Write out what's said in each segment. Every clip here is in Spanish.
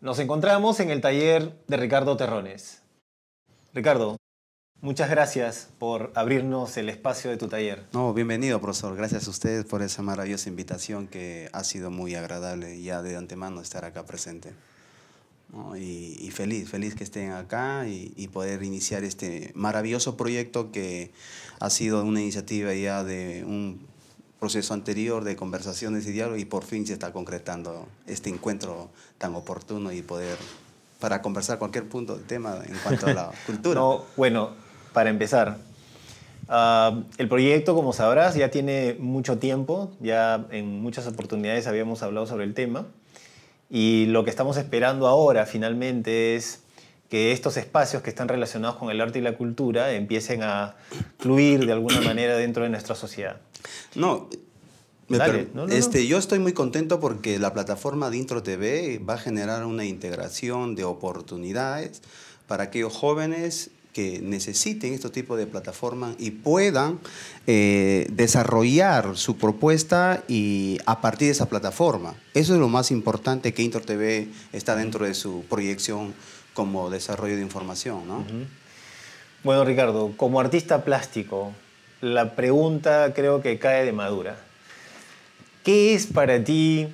Nos encontramos en el taller de Ricardo Terrones. Ricardo, Muchas gracias por abrirnos el espacio de tu taller. No, bienvenido, profesor. Gracias a ustedes por esa maravillosa invitación que ha sido muy agradable ya de antemano estar acá presente. Y, feliz, feliz que estén acá y, poder iniciar este maravilloso proyecto que ha sido una iniciativa ya de un proceso anterior de conversaciones y diálogo y por fin se está concretando este encuentro tan oportuno y poder para conversar cualquier punto de tema en cuanto a la cultura. No, bueno, para empezar, ah, el proyecto, como sabrás, ya tiene mucho tiempo, ya en muchas oportunidades habíamos hablado sobre el tema, y lo que estamos esperando ahora finalmente es que estos espacios que están relacionados con el arte y la cultura empiecen a fluir de alguna manera dentro de nuestra sociedad. No, este, Yo estoy muy contento porque la plataforma de Intro TV va a generar una integración de oportunidades para aquellos jóvenes que necesiten este tipo de plataformas y puedan eh, desarrollar su propuesta y a partir de esa plataforma. Eso es lo más importante que Inter está dentro de su proyección como desarrollo de información. Bueno, Ricardo, como artista plástico, la pregunta creo que cae de madura. ¿Qué es para ti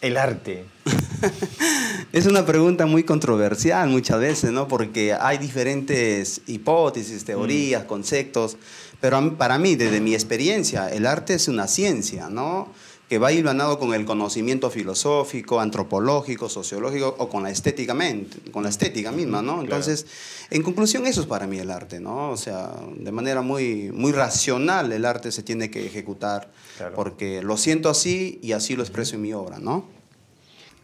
el arte? Es una pregunta muy controversial muchas veces, ¿no? Porque hay diferentes hipótesis, teorías, mm. conceptos, pero para mí, desde mi experiencia, el arte es una ciencia, ¿no? que va ganado con el conocimiento filosófico, antropológico, sociológico o con la estética, con la estética misma, ¿no? Entonces, en conclusión, eso es para mí el arte, ¿no? O sea, de manera muy, muy racional el arte se tiene que ejecutar, porque lo siento así y así lo expreso en mi obra, ¿no?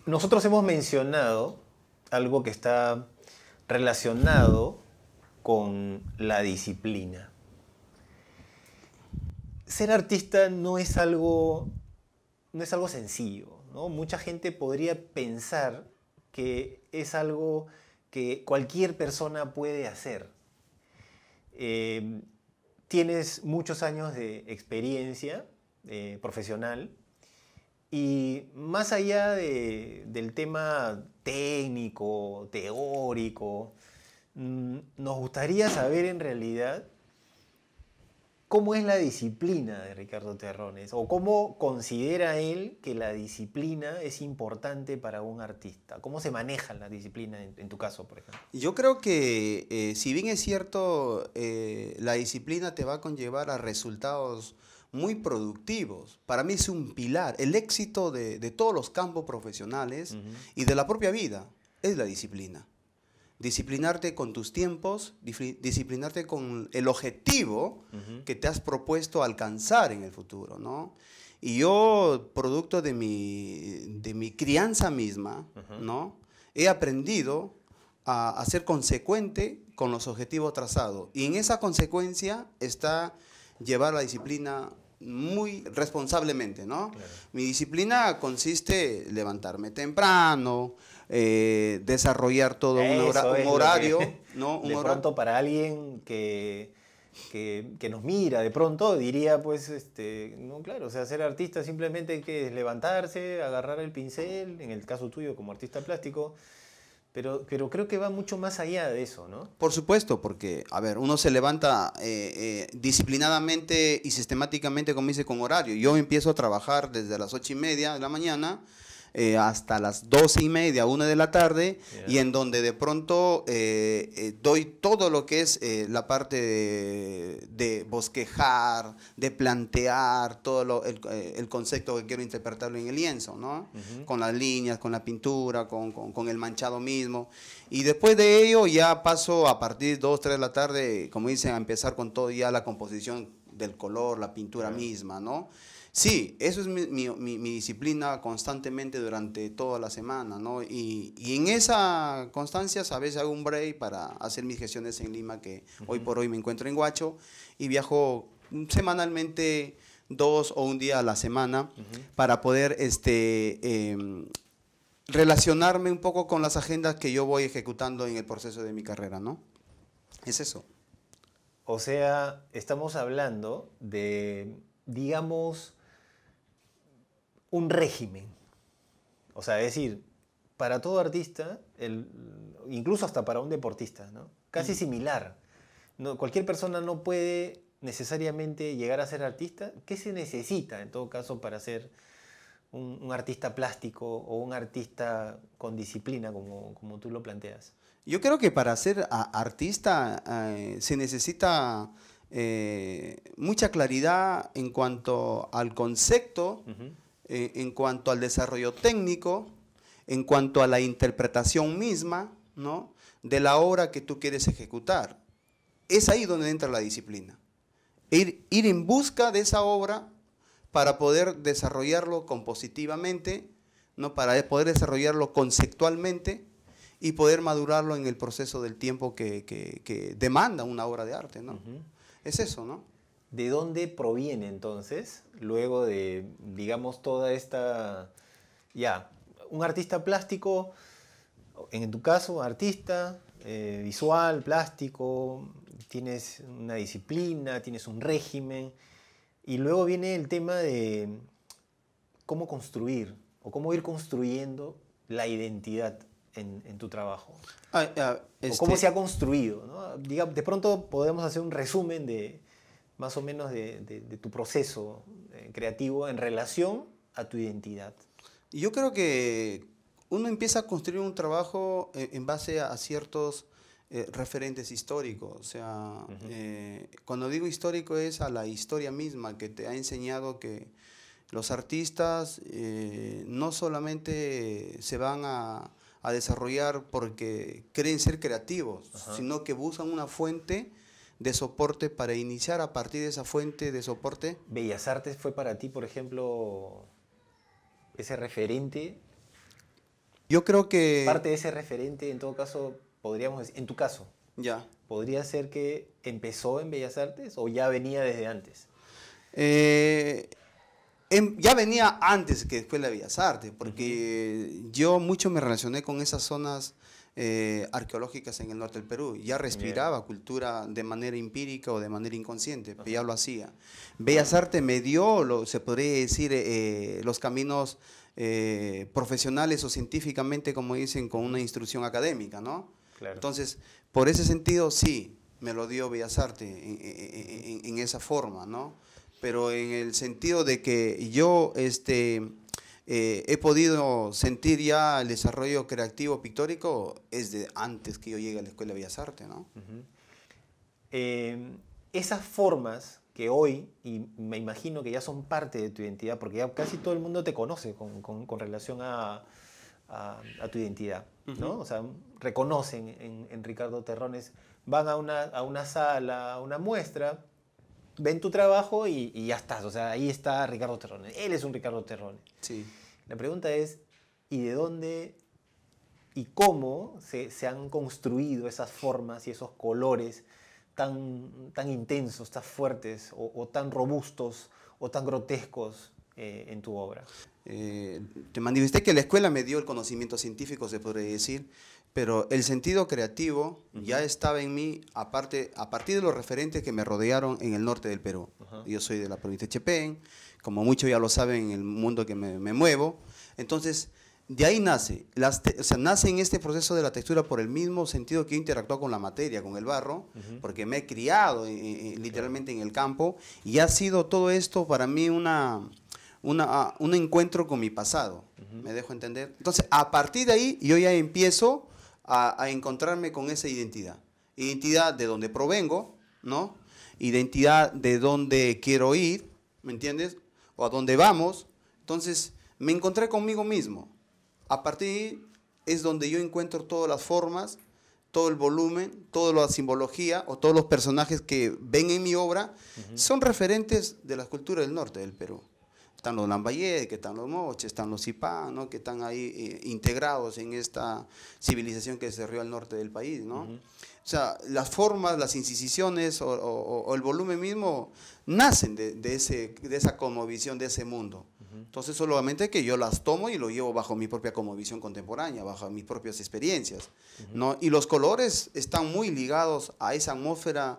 nosotros hemos mencionado algo que está relacionado con la disciplina. Ser artista no es algo, no es algo sencillo. Mucha gente podría pensar que es algo que cualquier persona puede hacer. Eh, tienes muchos años de experiencia eh, profesional, y más allá del tema técnico, teórico, mm, nos gustaría saber en realidad cómo es la disciplina de Ricardo Terrones o cómo considera él que la disciplina es importante para un artista. ¿Cómo se maneja la disciplina en, tu caso, por ejemplo? Yo creo que eh, si bien es cierto, eh, la disciplina te va a conllevar a resultados muy productivos. Para mí es un pilar. El éxito de, todos los campos profesionales y de la propia vida es la disciplina. Disciplinarte con tus tiempos, disciplinarte con el objetivo que te has propuesto alcanzar en el futuro, ¿no? Y yo, producto de mi, de mi crianza misma, ¿no? He aprendido a, a, ser consecuente con los objetivos trazados. Y en esa consecuencia está llevar la disciplina muy responsablemente, ¿no? Mi disciplina consiste en levantarme temprano, eh, desarrollar todo un, un, horario, ¿no? de pronto para alguien que, que, nos mira, de pronto diría, pues, este, no, claro, o sea, ser artista simplemente es que levantarse, agarrar el pincel, en el caso tuyo como artista plástico, pero, pero, creo que va mucho más allá de eso, ¿no? Por supuesto, porque, a ver, uno se levanta eh, eh, disciplinadamente y sistemáticamente, como dice, con horario. Yo empiezo a trabajar desde las ocho y media de la mañana eh, hasta las dos y media, una de la tarde, y en donde de pronto eh, eh, doy todo lo que es la parte de, bosquejar, de plantear todo el, concepto que quiero interpretarlo en el lienzo, ¿no? Con las líneas, con la pintura, con, el manchado mismo. Y después de ello ya paso a partir de 2, 3 de la tarde, como dicen, a empezar con todo ya la composición del color, la pintura misma, ¿no? Sí, eso es mi, disciplina constantemente durante toda la semana, ¿no? Y, en esa constancia a veces hago un break para hacer mis gestiones en Lima, que hoy por hoy me encuentro en Guacho, y viajo semanalmente dos o un día a la semana para poder este, em, relacionarme un poco con las agendas que yo voy ejecutando en el proceso de mi carrera, ¿no? Es eso. O sea, estamos hablando de, digamos, un régimen. O sea, es decir, para todo artista, incluso hasta para un deportista, ¿no? Casi mm. similar. cualquier persona no puede necesariamente llegar a ser artista. ¿Qué se necesita en todo caso para ser un, artista plástico o un artista con disciplina, como tú lo planteas? Yo creo que para ser artista eh, se necesita eh, mucha claridad en cuanto al concepto, eh, en cuanto al desarrollo técnico, en cuanto a la interpretación misma de la obra que tú quieres ejecutar. Es ahí donde entra la disciplina. Ir, ir en busca de esa obra para poder desarrollarlo compositivamente, ¿no? para poder desarrollarlo conceptualmente y poder madurarlo en el proceso del tiempo que, demanda una obra de arte, ¿no? Es eso, ¿no? ¿De dónde proviene entonces, luego de, digamos, toda esta, ya, un artista plástico, en tu caso, artista, eh, visual, plástico, tienes una disciplina, tienes un régimen, y luego viene el tema de cómo construir o cómo ir construyendo la identidad en, tu trabajo? Ah, ah, ¿O este ¿Cómo se ha construido? ¿no? de pronto podemos hacer un resumen de más o menos de, tu proceso eh, creativo en relación a tu identidad. Yo creo que uno empieza a construir un trabajo eh, en base a ciertos eh, referentes históricos. O sea, cuando digo histórico es a la historia misma que te ha enseñado que los artistas no solamente se van a, desarrollar porque creen ser creativos, sino que buscan una fuente de soporte para iniciar a partir de esa fuente de soporte. Bellas Artes fue para ti, por ejemplo, ese referente. Yo creo que... Parte de ese referente, en todo caso, podríamos en tu caso. Ya. ¿Podría ser que empezó en Bellas Artes o ya venía desde antes? Eh, Em, ya venía antes que Escuela de Bellas Artes, porque yo mucho me relacioné con esas zonas eh, arqueológicas en el norte del Perú. Ya respiraba cultura de manera empírica o de manera inconsciente, pero ya lo hacía. Bellas Artes me dio, lo, se podría decir, eh, los caminos eh, profesionales o científicamente, como dicen, con una instrucción académica, ¿no? Entonces, por ese sentido, sí, me lo dio Bellas Artes en esa forma, ¿no? pero en el sentido de que yo este, eh, he podido sentir ya el desarrollo creativo pictórico es de antes que yo llegue a la Escuela de Bellas Artes. ¿no? Em, esas formas que hoy, y me imagino que ya son parte de tu identidad, porque ya casi todo el mundo te conoce con, con, relación a, a, tu identidad, O sea, reconocen en, en Ricardo Terrones, van a una, a una, sala, a una muestra, ven tu trabajo y, ya estás. O sea, ahí está Ricardo Terrones. Él es un Ricardo Terrones. Sí. La pregunta es, ¿y de dónde y cómo se, han construido esas formas y esos colores tan, tan intensos, tan fuertes o, tan robustos o tan grotescos eh, en tu obra? Eh, te manifesté que la escuela me dio el conocimiento científico, se podría decir, pero el sentido creativo ya estaba en mí, aparte, a partir de los referentes que me rodearon en el norte del Perú. Yo soy de la provincia de Chepén, como muchos ya lo saben en el mundo que me, me muevo. Entonces, de ahí nace, Las o sea, nace en este proceso de la textura por el mismo sentido que interactuó con la materia, con el barro, porque me he criado eh, eh, eh, literalmente en el campo y ha sido todo esto para mí una, una, ah, un encuentro con mi pasado, me dejo entender. Entonces, a partir de ahí yo ya empiezo a, encontrarme con esa identidad. Identidad de donde provengo, ¿no? Identidad de dónde quiero ir, ¿me entiendes? O a dónde vamos. Entonces, me encontré conmigo mismo. A partir de ahí es donde yo encuentro todas las formas, todo el volumen, toda la simbología o todos los personajes que ven en mi obra son referentes de la cultura del norte del Perú están los Lambayeque, que están los Moches, están los Zipá, ¿no? que están ahí eh, integrados en esta civilización que se rió al norte del país. ¿no? O sea, las formas, las incisiones o, el volumen mismo nacen de, ese, de esa conmovisión, de ese mundo. Entonces solamente que yo las tomo y lo llevo bajo mi propia conmovisión contemporánea, bajo mis propias experiencias. ¿no? Y los colores están muy ligados a esa atmósfera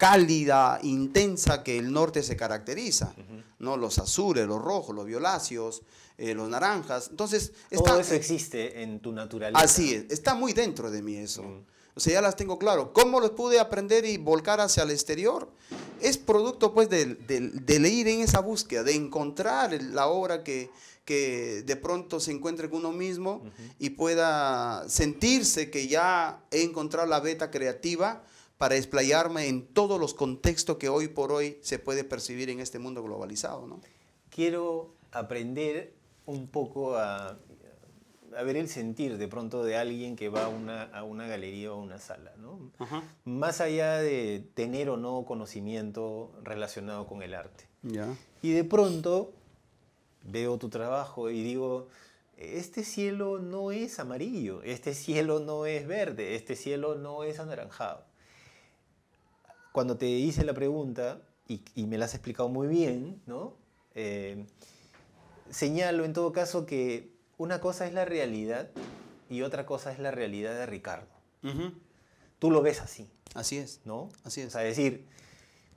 cálida, intensa que el norte se caracteriza, ¿no? Los azules, los rojos, los violáceos, eh, los naranjas. Entonces, todo eso eh, existe en tu naturaleza. Así es, está muy dentro de mí eso. O sea, ya las tengo claro. ¿Cómo los pude aprender y volcar hacia el exterior? Es producto, pues, de, leer en esa búsqueda, de encontrar la obra que, de pronto se encuentre con uno mismo y pueda sentirse que ya he encontrado la beta creativa para explayarme en todos los contextos que hoy por hoy se puede percibir en este mundo globalizado. ¿no? Quiero aprender un poco a, ver el sentir de pronto de alguien que va a una, galería o a una sala. Más allá de tener o no conocimiento relacionado con el arte. Y de pronto veo tu trabajo y digo, este cielo no es amarillo, este cielo no es verde, este cielo no es anaranjado cuando te hice la pregunta, y, me la has explicado muy bien, ¿no? Eh, señalo en todo caso que una cosa es la realidad y otra cosa es la realidad de Ricardo. Tú lo ves así. Así es. ¿No? Así es. O decir,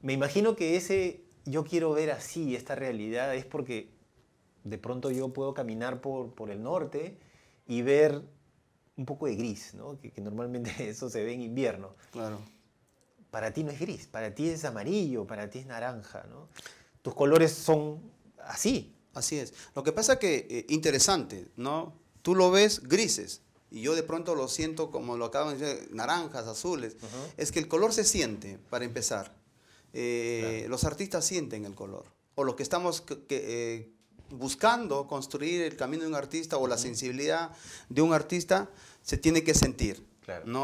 me imagino que ese yo quiero ver así esta realidad es porque de pronto yo puedo caminar por, por el norte y ver un poco de gris, que, que normalmente eso se ve en invierno. Claro para ti no es gris, para ti es amarillo, para ti es naranja, Tus colores son así. Así es. Lo que pasa que, eh, interesante, ¿no? Tú lo ves grises y yo de pronto lo siento como lo acaban de decir, naranjas, azules. Es que el color se siente, para empezar. Eh, los artistas sienten el color. O lo que estamos eh, buscando construir el camino de un artista o la sensibilidad de un artista se tiene que sentir.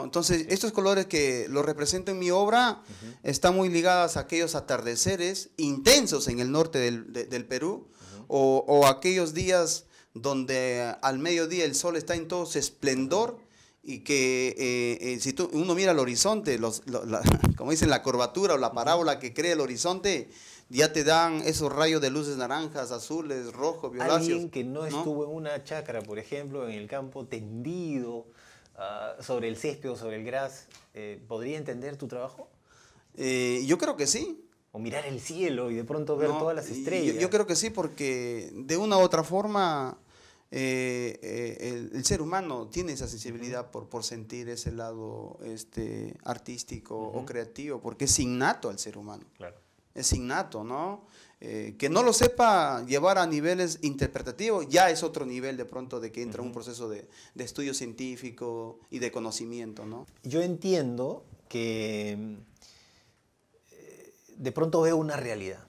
Entonces, estos colores que los represento en mi obra están muy ligados a aquellos atardeceres intensos en el norte del, Perú o, aquellos días donde al mediodía el sol está en todo su esplendor y que eh, eh, si uno mira el horizonte, como dicen, la curvatura o la parábola que crea el horizonte, ya te dan esos rayos de luces naranjas, azules, rojos, violáceos. Alguien que no, no, estuvo en una chacra, por ejemplo, en el campo tendido, Ah, sobre el césped o sobre el gras, eh, ¿podría entender tu trabajo? Eh, yo creo que sí. O mirar el cielo y de pronto ver todas las estrellas. Yo, creo que sí, porque de una u otra forma eh, el, ser humano tiene esa sensibilidad por, por sentir ese lado este, artístico o creativo, porque es innato al ser humano. Claro. Es innato, ¿no? Eh, que no lo sepa llevar a niveles interpretativos, ya es otro nivel de pronto de que entra un proceso de, estudio científico y de conocimiento, ¿no? Yo entiendo que eh, de pronto veo una realidad.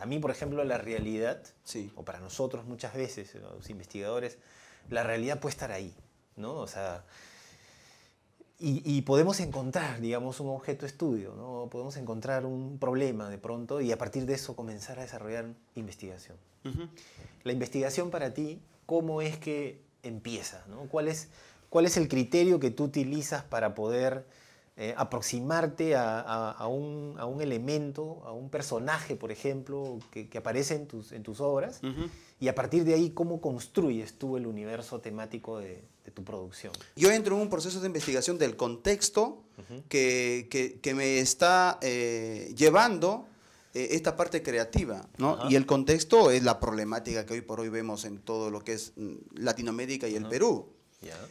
A mí, por ejemplo, la realidad, o para nosotros muchas veces, los investigadores, la realidad puede estar ahí, ¿no? O sea, y, podemos encontrar, digamos, un objeto estudio, ¿no? podemos encontrar un problema de pronto y a partir de eso comenzar a desarrollar investigación. La investigación para ti, ¿cómo es que empieza? ¿no? ¿Cuál, es, ¿Cuál es el criterio que tú utilizas para poder eh, aproximarte a, a, un, a, un, elemento, a un personaje, por ejemplo, que, aparece en tus, en tus obras? Y a partir de ahí, ¿cómo construyes tú el universo temático de, tu producción? Yo entro en un proceso de investigación del contexto que, que, me está eh, llevando eh, esta parte creativa, ¿no? Y el contexto es la problemática que hoy por hoy vemos en todo lo que es mm, Latinoamérica y el Perú.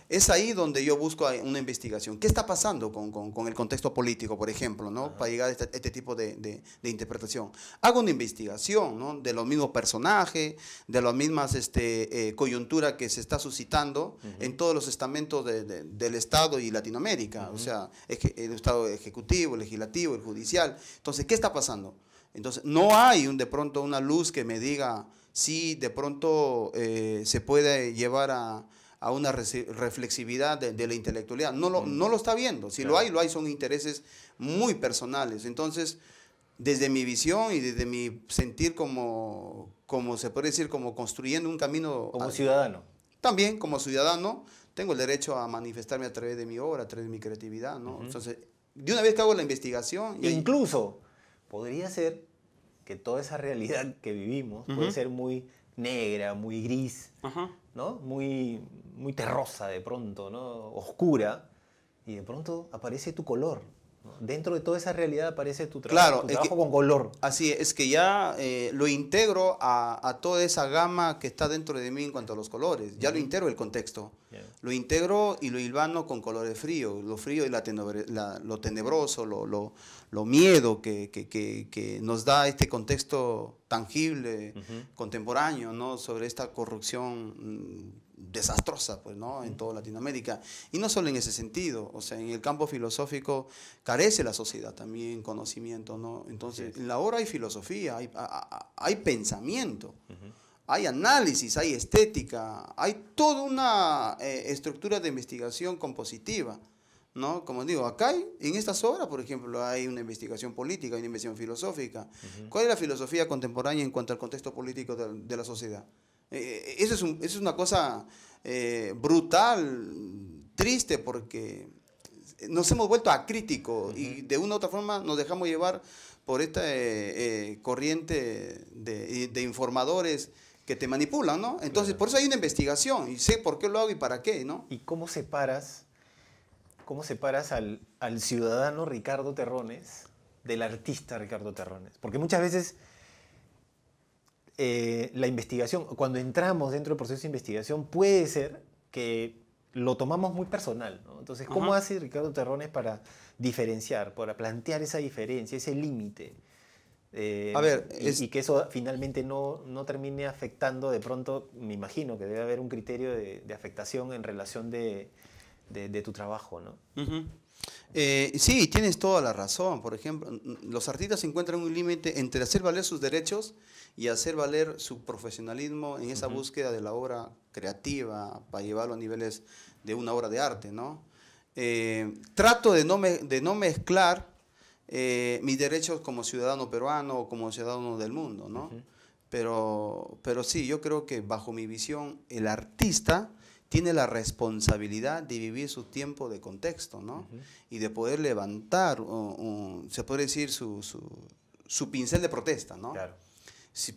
Es ahí donde yo busco una investigación. ¿Qué está pasando con, el contexto político, por ejemplo, ¿no? para llegar a este, este tipo de, interpretación? Hago una investigación ¿no? de los mismos personajes, de las mismas este, eh, coyunturas que se está suscitando en todos los estamentos del Estado y Latinoamérica, o sea, el Estado ejecutivo, legislativo, el judicial. Entonces, ¿qué está pasando? Entonces, no hay un, de pronto una luz que me diga si de pronto eh, se puede llevar a a una reflexividad de, la intelectualidad. No lo, no lo está viendo. Si lo hay, lo hay, son intereses muy personales. Entonces, desde mi visión y desde mi sentir como, como se puede decir, como construyendo un camino... Como ciudadano. También como ciudadano, tengo el derecho a manifestarme a través de mi obra, a través de mi creatividad, ¿no? Entonces, de una vez que hago la investigación... E incluso, podría ser que toda esa realidad que vivimos puede ser muy negra, muy gris, Ajá. ¿no? Muy, muy terrosa de pronto, ¿no? Oscura, y de pronto aparece tu color, Dentro de toda esa realidad aparece tu, claro, trabajo con color. Así es, es que ya eh, lo integro a, toda esa gama que está dentro de mí en cuanto a los colores. Ya lo integro el contexto. Lo integro y lo hilvano con colores fríos. Lo frío y la lo tenebroso, lo, lo, miedo que, que, que, nos da este contexto tangible, contemporáneo, ¿no? sobre esta corrupción mm, desastrosa, pues, ¿no? En toda Latinoamérica. Y no solo en ese sentido, o sea, en el campo filosófico carece la sociedad también conocimiento, ¿no? Entonces, en la obra hay filosofía, hay, pensamiento, hay análisis, hay estética, hay toda una eh, estructura de investigación compositiva. ¿no? Como digo, acá hay, en estas obras, por ejemplo, hay una investigación política, hay una investigación filosófica. ¿Cuál es la filosofía contemporánea en cuanto al contexto político de la sociedad? Eh, eso, es una cosa eh, brutal, triste, porque nos hemos vuelto acríticos y de una u otra forma nos dejamos llevar por esta eh, corriente de, informadores que te manipulan, ¿no? Entonces, por eso hay una investigación y sé por qué lo hago y para qué, ¿no? ¿Y cómo separas, cómo separas al ciudadano Ricardo Terrones del artista Ricardo Terrones? Porque muchas veces eh, la investigación, cuando entramos dentro del proceso de investigación, puede ser que lo tomamos muy personal. Entonces, ¿cómo hace Ricardo Terrones para diferenciar, para plantear esa diferencia, ese límite? Eh, a ver, y, que eso finalmente no, no, termine afectando de pronto, me imagino que debe haber un criterio de, afectación en relación de, de, tu trabajo, ¿no? Eh, sí, tienes toda la razón. Por ejemplo, los artistas encuentran un límite entre hacer valer sus derechos y hacer valer su profesionalismo en esa búsqueda de la obra creativa para llevarlo a niveles de una obra de arte, ¿no? Eh, trato de no, de no mezclar eh, mis derechos como ciudadano peruano o como ciudadano del mundo, ¿no? pero, pero sí, yo creo que bajo mi visión, el artista tiene la responsabilidad de vivir su tiempo de contexto, ¿no? Y de poder levantar, se puede decir, su, pincel de protesta, ¿no? Claro.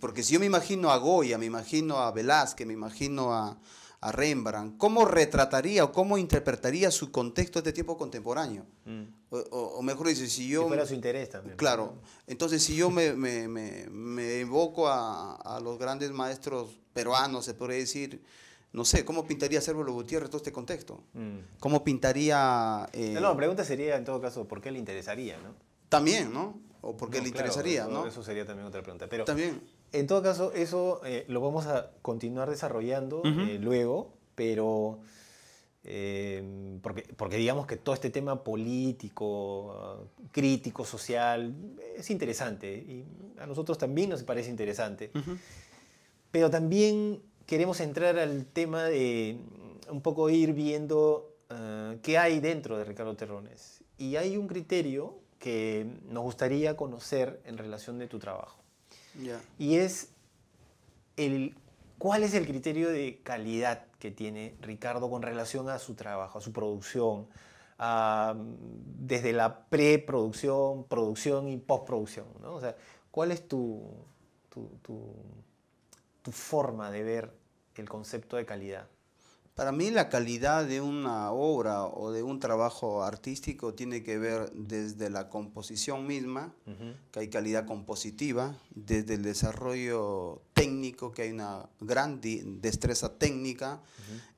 porque si yo me imagino a Goya, me imagino a Velázquez, me imagino a, Rembrandt, ¿cómo retrataría o cómo interpretaría su contexto de este tiempo contemporáneo? Mm. O, mejor dicho, si yo... Si fuera su interés también. Claro. Entonces, si yo me, me, me, a, a los grandes maestros peruanos, se podría decir, no sé, ¿cómo pintaría lo Gutiérrez todo este contexto? Mm. ¿Cómo pintaría...? Eh, no, la pregunta sería, en todo caso, ¿por qué le interesaría, También, ¿no? ¿O por qué le interesaría, no? Eso sería también otra pregunta. Pero también. En todo caso, eso eh, lo vamos a continuar desarrollando eh, luego, pero... porque, digamos que todo este tema político, crítico, social, es interesante y a nosotros también nos parece interesante. Pero también queremos entrar al tema de mm, un poco ir viendo eh, qué hay dentro de Ricardo Terrones. Y hay un criterio que nos gustaría conocer en relación de tu trabajo. Y es el, cuál es el criterio de calidad que tiene Ricardo con relación a su trabajo, a su producción, mm, desde la preproducción, producción y postproducción. ¿no? O sea, ¿cuál es tu, tu, tu tu forma de ver el concepto de calidad? Para mí la calidad de una obra o de un trabajo artístico tiene que ver desde la composición misma, que hay calidad compositiva, desde el desarrollo técnico, que hay una gran destreza técnica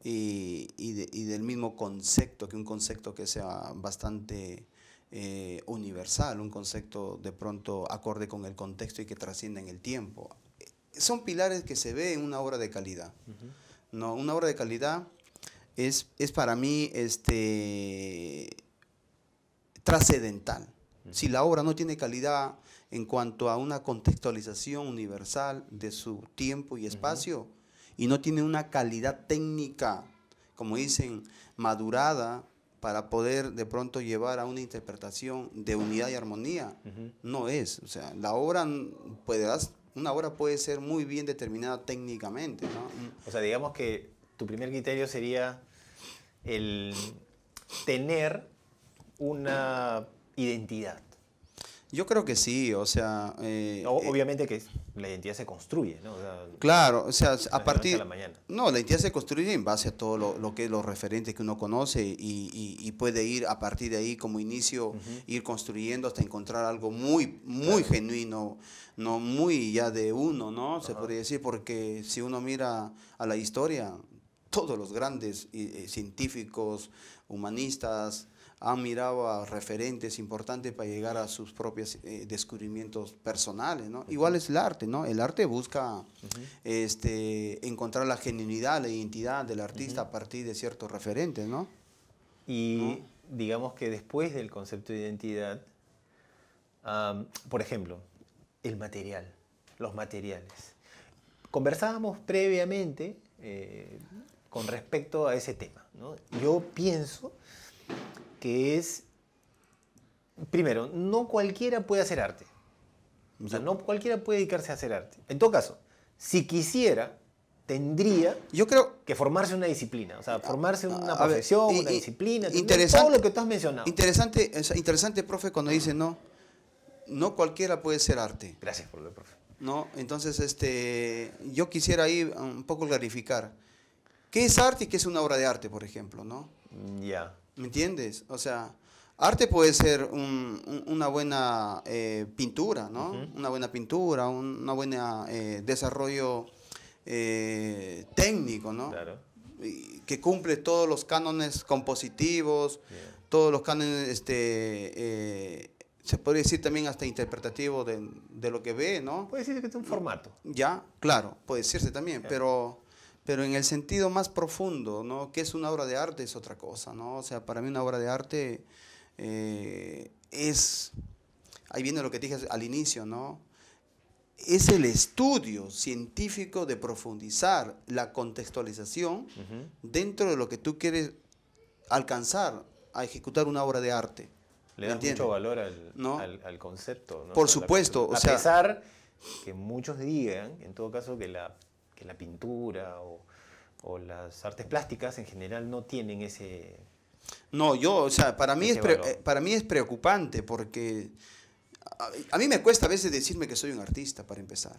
y, del mismo concepto, que un concepto que sea bastante eh, universal, un concepto de pronto acorde con el contexto y que trasciende en el tiempo son pilares que se ve en una obra de calidad. No, una obra de calidad es, es para mí este, trascendental. Si la obra no tiene calidad en cuanto a una contextualización universal de su tiempo y espacio, y no tiene una calidad técnica, como dicen, madurada, para poder de pronto llevar a una interpretación de unidad y armonía. No es. O sea, la obra dar una obra puede ser muy bien determinada técnicamente. O sea, digamos que tu primer criterio sería el tener una identidad. Yo creo que sí, o sea... Eh, eh, obviamente que la identidad se construye, ¿no? claro, o sea, a partir... No, la identidad se construye en base a todo lo, que es los referentes que uno conoce y, y, puede ir a partir de ahí como inicio, ir construyendo hasta encontrar algo muy, muy genuino, no muy ya de uno, ¿no? Se podría decir, porque si uno mira a la historia, todos los grandes eh, científicos, humanistas, han ah, mirado a referentes importantes para llegar a sus propios eh, descubrimientos personales, ¿no? Igual es el arte, ¿no? El arte busca este, encontrar la genuinidad, la identidad del artista a partir de ciertos referentes, ¿no? Y digamos que después del concepto de identidad, por ejemplo, el material, los materiales. Conversábamos previamente eh, con respecto a ese tema, ¿no? Yo pienso que es, primero, no cualquiera puede hacer arte. O sea, no cualquiera puede dedicarse a hacer arte. En todo caso, si quisiera, tendría yo creo que formarse una disciplina, o sea, formarse una profesión, una disciplina, todo lo que tú has mencionado. Interesante, interesante, profe, cuando dice no, no cualquiera puede ser arte. Gracias por profe. No, entonces este, yo quisiera ahí un poco clarificar qué es arte y qué es una obra de arte, por ejemplo, ¿no? Ya. ¿Me entiendes? O sea, arte puede ser una buena eh, pintura, ¿no? Una buena pintura, un una buena eh, desarrollo eh, técnico, ¿no? Claro. que cumple todos los cánones compositivos, todos los cánones, este, se puede decir también hasta interpretativo de, lo que ve, ¿no? Puede decirse que es un formato. Ya, claro, puede decirse también, pero pero en el sentido más profundo, ¿no? Que es una obra de arte es otra cosa, ¿no? O sea, para mí una obra de arte eh, es, ahí viene lo que te dije al inicio, ¿no? Es el estudio científico de profundizar la contextualización dentro de lo que tú quieres alcanzar a ejecutar una obra de arte. Le da mucho valor al, concepto, ¿no? Por supuesto, o sea... A pesar que muchos digan, en todo caso, que la que la pintura o, las artes plásticas en general no tienen ese... No, yo, o sea, para mí, es, eh, para mí es preocupante porque a, mí me cuesta a veces decirme que soy un artista, para empezar.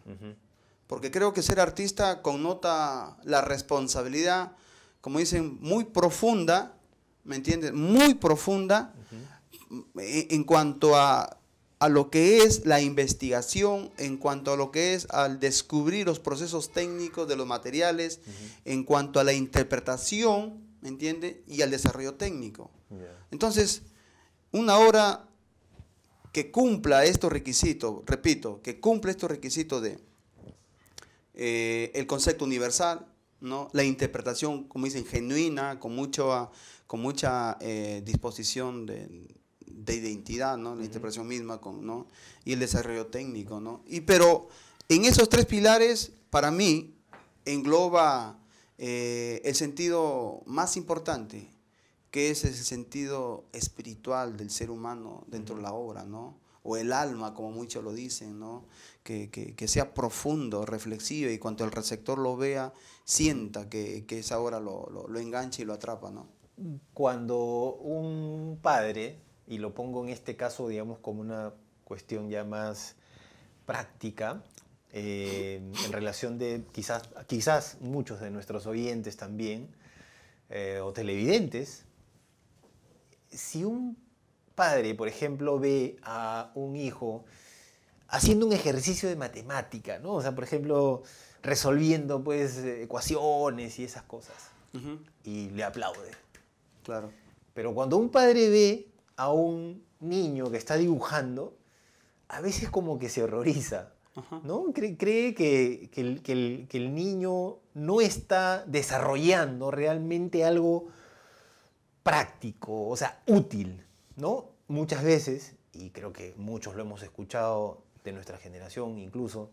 Porque creo que ser artista connota la responsabilidad, como dicen, muy profunda, ¿me entiendes? Muy profunda en, cuanto a a lo que es la investigación, en cuanto a lo que es al descubrir los procesos técnicos de los materiales, en cuanto a la interpretación, ¿me entiende? Y al desarrollo técnico. Entonces, una obra que cumpla estos requisitos, repito, que cumpla estos requisitos de eh, el concepto universal, ¿no? la interpretación, como dicen, genuina, con, mucho, con mucha eh, disposición de, de identidad, ¿no? La interpretación misma, ¿no? Y el desarrollo técnico, ¿no? Y pero en esos tres pilares, para mí, engloba eh, el sentido más importante, que es el sentido espiritual del ser humano dentro de la obra, ¿no? o el alma, como muchos lo dicen, ¿no? Que, sea profundo, reflexivo, y cuanto el receptor lo vea, sienta que, que esa obra lo, lo, engancha y lo atrapa. ¿no? Cuando un padre y lo pongo en este caso, digamos, como una cuestión ya más práctica, eh, en relación de quizás, quizás muchos de nuestros oyentes también, eh, o televidentes, si un padre, por ejemplo, ve a un hijo haciendo un ejercicio de matemática, ¿no? O sea, por ejemplo, resolviendo pues ecuaciones y esas cosas, y le aplaude. Claro. Pero cuando un padre ve a un niño que está dibujando, a veces como que se horroriza, ¿no? Cree, que, que, el, niño no está desarrollando realmente algo práctico, o sea, útil, ¿no? Muchas veces, y creo que muchos lo hemos escuchado de nuestra generación incluso,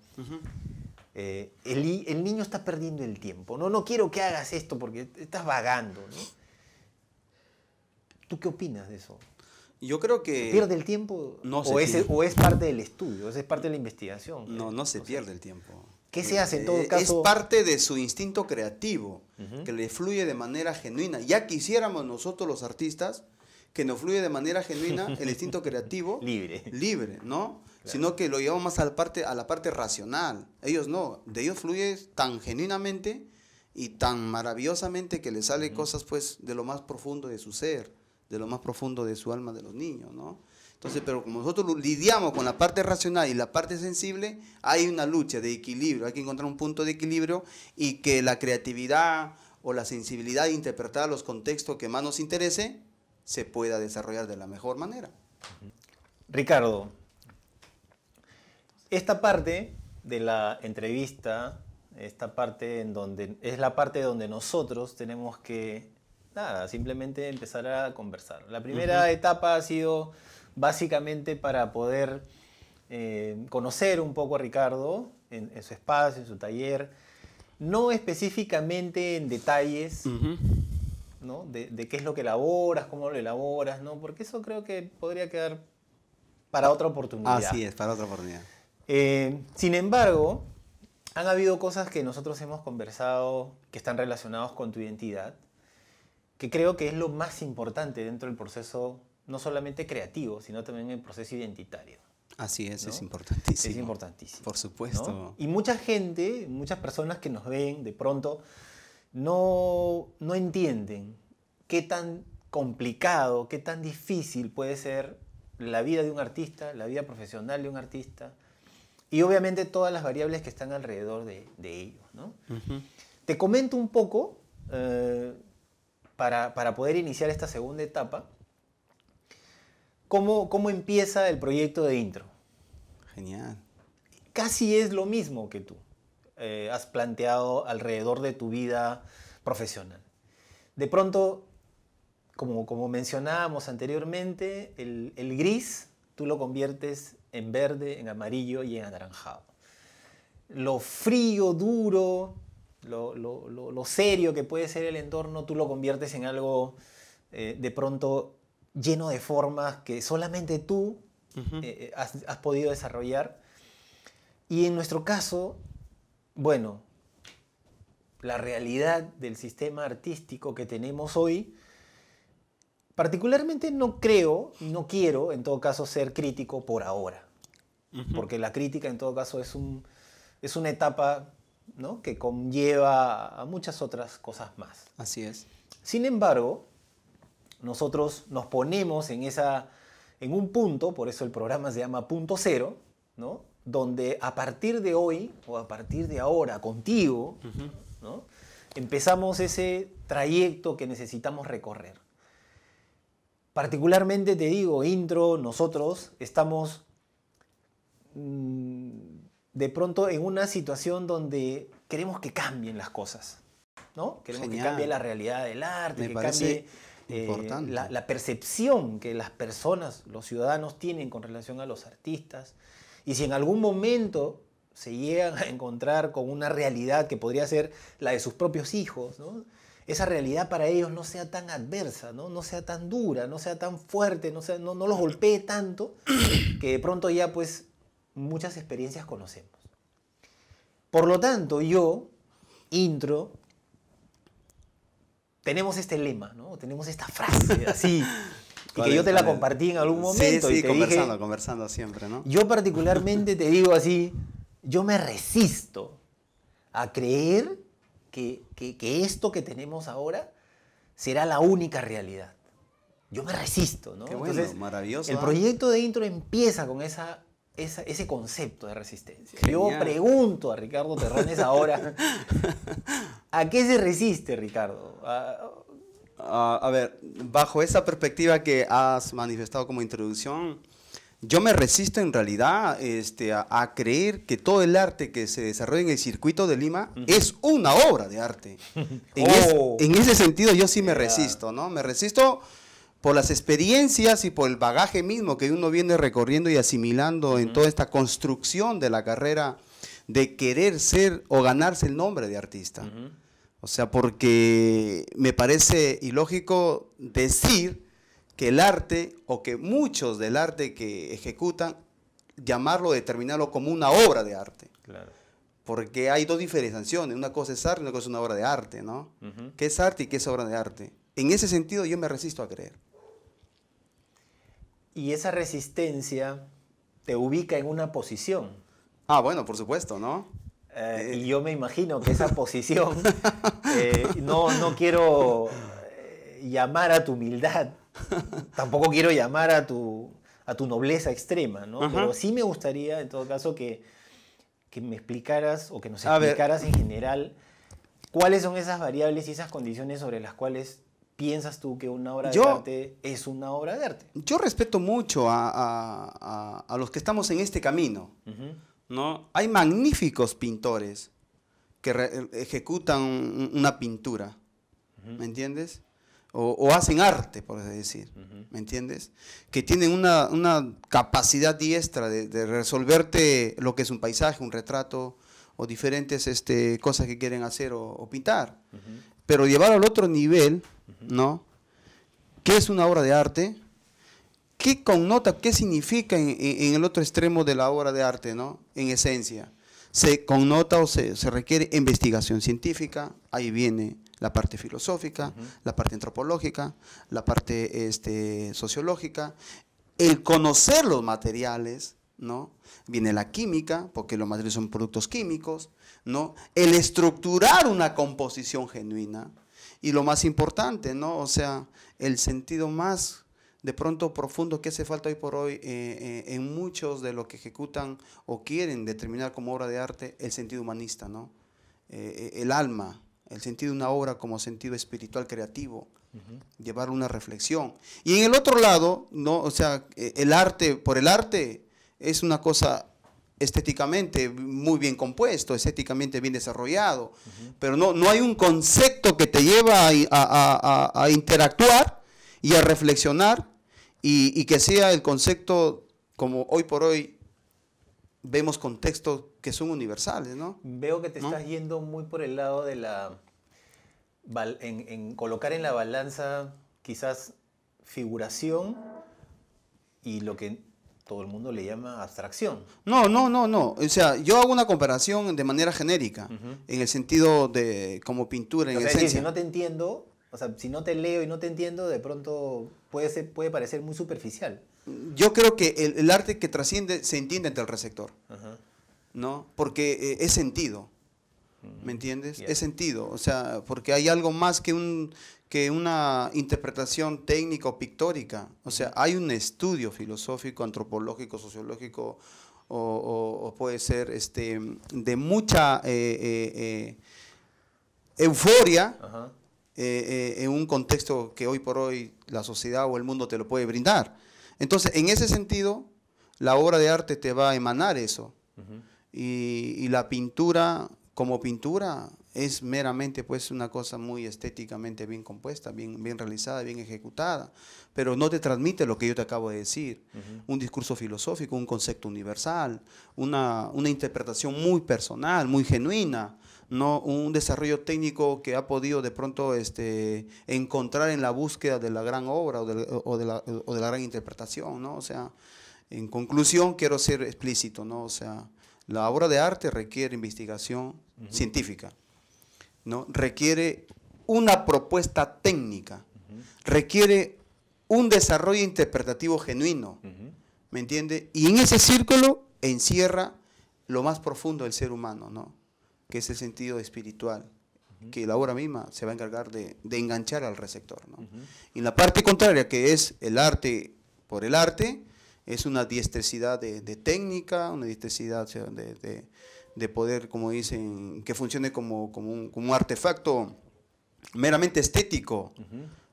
eh, el, niño está perdiendo el tiempo, ¿no? No quiero que hagas esto porque estás vagando, ¿Tú qué opinas de eso? Yo creo que... ¿Pierde el tiempo? No o, es, o es parte del estudio, es parte de la investigación. No, no se pierde el tiempo. ¿Qué se hace en todo eh, caso? Es parte de su instinto creativo, que le fluye de manera genuina. Ya quisiéramos nosotros los artistas que nos fluye de manera genuina el instinto creativo. libre. Libre, ¿no? Sino que lo llevamos más a la, parte, racional. Ellos no, de ellos fluye tan genuinamente y tan maravillosamente que le sale cosas pues de lo más profundo de su ser de lo más profundo de su alma de los niños, ¿no? Entonces, pero como nosotros lidiamos con la parte racional y la parte sensible, hay una lucha de equilibrio, hay que encontrar un punto de equilibrio y que la creatividad o la sensibilidad de interpretar los contextos que más nos interese se pueda desarrollar de la mejor manera. Ricardo, esta parte de la entrevista, esta parte en donde es la parte donde nosotros tenemos que nada, simplemente empezar a conversar. La primera etapa ha sido básicamente para poder eh, conocer un poco a Ricardo en, su espacio, en su taller, no específicamente en detalles. De, qué es lo que elaboras, cómo lo elaboras, ¿no? porque eso creo que podría quedar para otra oportunidad. Así es, para otra oportunidad. Eh, sin embargo, han habido cosas que nosotros hemos conversado que están relacionados con tu identidad que creo que es lo más importante dentro del proceso, no solamente creativo, sino también el proceso identitario. Así es, es importantísimo. Es importantísimo. Por supuesto. Y mucha gente, muchas personas que nos ven de pronto, no, entienden qué tan complicado, qué tan difícil puede ser la vida de un artista, la vida profesional de un artista, y obviamente todas las variables que están alrededor de, ellos. Te comento un poco eh, para, poder iniciar esta segunda etapa, ¿cómo, empieza el proyecto de intro? Genial. Casi es lo mismo que tú eh, has planteado alrededor de tu vida profesional. De pronto, como, como mencionábamos anteriormente, el gris tú lo conviertes en verde, en amarillo y en anaranjado. Lo frío, duro, lo, serio que puede ser el entorno, tú lo conviertes en algo eh, de pronto lleno de formas que solamente tú eh, eh, has, podido desarrollar. Y en nuestro caso, bueno, la realidad del sistema artístico que tenemos hoy, particularmente no creo, no quiero en todo caso ser crítico por ahora, porque la crítica en todo caso es, un, es una etapa ¿no? que conlleva a muchas otras cosas más. Así es. Sin embargo, nosotros nos ponemos en, esa, en un punto, por eso el programa se llama Punto Cero, ¿no? donde a partir de hoy o a partir de ahora contigo, empezamos ese trayecto que necesitamos recorrer. Particularmente te digo, intro, nosotros estamos mm, de pronto en una situación donde queremos que cambien las cosas, ¿no? Queremos que cambie la realidad del arte, que cambie eh, la, percepción que las personas, los ciudadanos tienen con relación a los artistas. Y si en algún momento se llegan a encontrar con una realidad que podría ser la de sus propios hijos, ¿no? esa realidad para ellos no sea tan adversa, ¿no? no sea tan dura, no sea tan fuerte, no, sea, no, no los golpee tanto, que de pronto ya pues muchas experiencias conocemos. Por lo tanto, yo, intro, tenemos este lema, ¿no? Tenemos esta frase así. y que yo te la compartí en algún momento. y conversando, conversando siempre, ¿no? Yo particularmente te digo así, yo me resisto a creer que, esto que tenemos ahora será la única realidad. Yo me resisto, ¿no? Qué bueno, maravilloso. El ¿ah? proyecto de intro empieza con esa ese concepto de resistencia. Yo pregunto a Ricardo Terrones ahora, ¿a qué se resiste Ricardo? A, ver, bajo esa perspectiva que has manifestado como introducción, yo me resisto en realidad este, a, creer que todo el arte que se desarrolla en el circuito de Lima es una obra de arte. Oh. en, ese sentido yo sí me resisto, ¿no? Me resisto por las experiencias y por el bagaje mismo que uno viene recorriendo y asimilando en toda esta construcción de la carrera de querer ser o ganarse el nombre de artista. O sea, porque me parece ilógico decir que el arte o que muchos del arte que ejecutan, llamarlo, determinarlo como una obra de arte. Porque hay dos diferenciaciones, una cosa es arte y una cosa es una obra de arte, ¿no? ¿Qué es arte y qué es obra de arte? En ese sentido yo me resisto a creer y esa resistencia te ubica en una posición. Ah, bueno, por supuesto, ¿no? Eh, eh, y yo me imagino que esa posición, eh, no, no quiero llamar a tu humildad, tampoco quiero llamar a tu, a tu nobleza extrema, ¿no? Pero sí me gustaría, en todo caso, que, que me explicaras o que nos explicaras en general cuáles son esas variables y esas condiciones sobre las cuales piensas tú que una obra de arte es una obra de arte? Yo respeto mucho a, a, a, los que estamos en este camino. ¿no? Hay magníficos pintores que ejecutan una pintura, ¿me entiendes? O, hacen arte, por así decir, ¿me entiendes? Que tienen una, una capacidad diestra de, de, resolverte lo que es un paisaje, un retrato, o diferentes este, cosas que quieren hacer o, pintar pero llevar al otro nivel, ¿no? ¿Qué es una obra de arte? ¿Qué connota, qué significa en, el otro extremo de la obra de arte, ¿no? En esencia. Se connota o se, requiere investigación científica, ahí viene la parte filosófica, la parte antropológica, la parte este, sociológica, el conocer los materiales, ¿no? Viene la química, porque los materiales son productos químicos, ¿no? El estructurar una composición genuina y lo más importante, ¿no? O sea, el sentido más de pronto profundo que hace falta hoy por hoy eh, eh, en muchos de los que ejecutan o quieren determinar como obra de arte el sentido humanista, ¿no? Eh, el alma, el sentido de una obra como sentido espiritual creativo, llevar una reflexión. Y en el otro lado, ¿no? O sea, el arte, por el arte, es una cosa estéticamente muy bien compuesto, estéticamente bien desarrollado, pero no, no hay un concepto que te lleva a, interactuar y a reflexionar y, que sea el concepto como hoy por hoy vemos contextos que son universales, ¿no? Veo que te estás yendo muy por el lado de la... en colocar en la balanza quizás figuración y lo que todo el mundo le llama abstracción. No, no, no, no. O sea, yo hago una comparación de manera genérica, en el sentido de como pintura, en o sea, si no te entiendo, o sea, si no te leo y no te entiendo, de pronto puede, ser, puede parecer muy superficial. Yo creo que el, arte que trasciende se entiende entre el receptor, ¿no? Porque eh, es sentido. ¿Me entiendes? Es sentido, o sea, porque hay algo más que, un, que una interpretación técnica o pictórica. O sea, hay un estudio filosófico, antropológico, sociológico, o, puede ser este, de mucha eh, eh, eh, euforia en un contexto que hoy por hoy la sociedad o el mundo te lo puede brindar. Entonces, en ese sentido, la obra de arte te va a emanar eso. y la pintura como pintura es meramente pues una cosa muy estéticamente bien compuesta, bien, bien realizada, bien ejecutada, pero no te transmite lo que yo te acabo de decir, un discurso filosófico, un concepto universal, una, una, interpretación muy personal, muy genuina, no un desarrollo técnico que ha podido de pronto este, encontrar en la búsqueda de la gran obra o de, o de, la, o de la, gran interpretación, ¿no? O sea, en conclusión quiero ser explícito, ¿no? O sea, la obra de arte requiere investigación científica, ¿no? requiere una propuesta técnica, requiere un desarrollo interpretativo genuino, ¿me entiende? Y en ese círculo encierra lo más profundo del ser humano, ¿no? que es el sentido espiritual, que la obra misma se va a encargar de, enganchar al receptor. ¿no? Y la parte contraria, que es el arte por el arte, es una diestricidad de, de técnica, una diestricidad de, de, poder, como dicen, que funcione como, como, un, como un, artefacto meramente estético,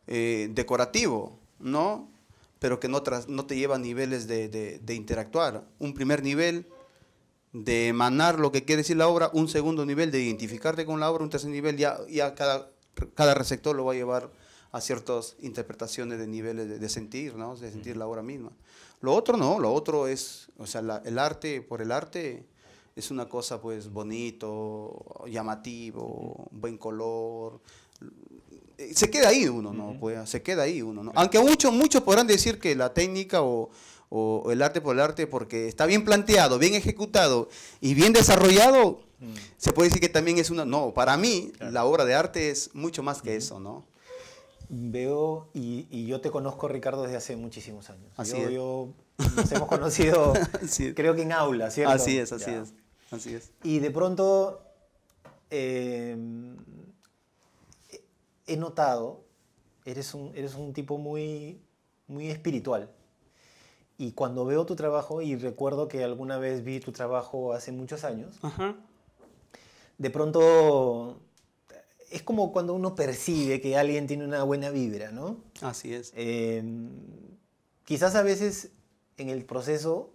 eh, decorativo, ¿no? Pero que no, no te lleva a niveles de, interactuar. Un primer nivel de emanar lo que quiere decir la obra, un segundo nivel de identificarte con la obra, un tercer nivel ya, cada, cada receptor lo va a llevar a ciertas interpretaciones de niveles de, sentir, ¿no? De sentir la obra misma. Lo otro no, lo otro es, o sea, el arte por el arte es una cosa pues bonito, llamativo, buen color. Eh, se queda ahí uno, ¿no? pues, se queda ahí uno, ¿no? Aunque muchos, muchos podrán decir que la técnica o, el arte por el arte, porque está bien planteado, bien ejecutado y bien desarrollado, mm. se puede decir que también es una... No, para mí la obra de arte es mucho más que eso, ¿no? veo, y, yo te conozco, Ricardo, desde hace muchísimos años. Así es. nos hemos conocido, creo que en aula, ¿cierto? Así es, así es. Así es. Y de pronto eh, he notado, eres un, eres un tipo muy, muy espiritual. Y cuando veo tu trabajo, y recuerdo que alguna vez vi tu trabajo hace muchos años, de pronto es como cuando uno percibe que alguien tiene una buena vibra, ¿no? Así es. Em, quizás a veces en el proceso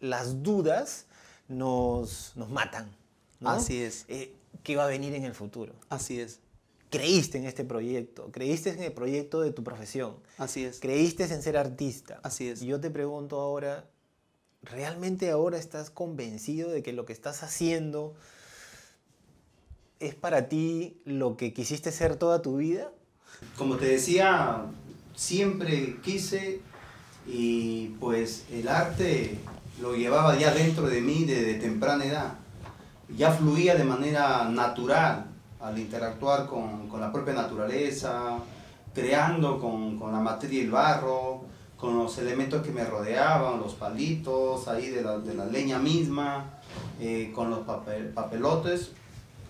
las dudas nos, nos matan. Así es. Eh, ¿Qué va a venir en el futuro? Así es. Creíste en este proyecto, creíste en el proyecto de tu profesión. Así es. Creíste en ser artista. Así es. Y yo te pregunto ahora, ¿realmente ahora estás convencido de que lo que estás haciendo es para ti lo que quisiste ser toda tu vida? Como te decía, siempre quise y pues el arte lo llevaba ya dentro de mí desde temprana edad. Ya fluía de manera natural al interactuar con, la propia naturaleza, creando con, la materia y el barro, con los elementos que me rodeaban, los palitos ahí de la, leña misma, eh, con los papelotes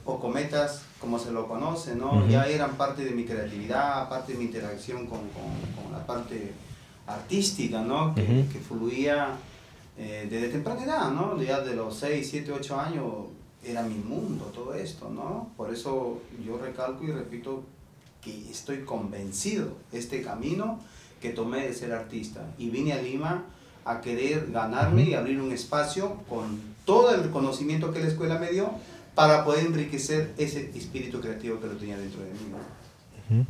o cometas, como se lo conoce, Ya eran parte de mi creatividad, parte de mi interacción con, la parte artística, ¿no? Que, fluía eh, desde temprana edad, ¿no? Ya de los 6, 7, 8 años era mi mundo todo esto, ¿no? Por eso yo recalco y repito que estoy convencido este camino que tomé de ser artista y vine a Lima a querer ganarme y abrir un espacio con todo el conocimiento que la escuela me dio para poder enriquecer ese espíritu creativo que lo tenía dentro de mí.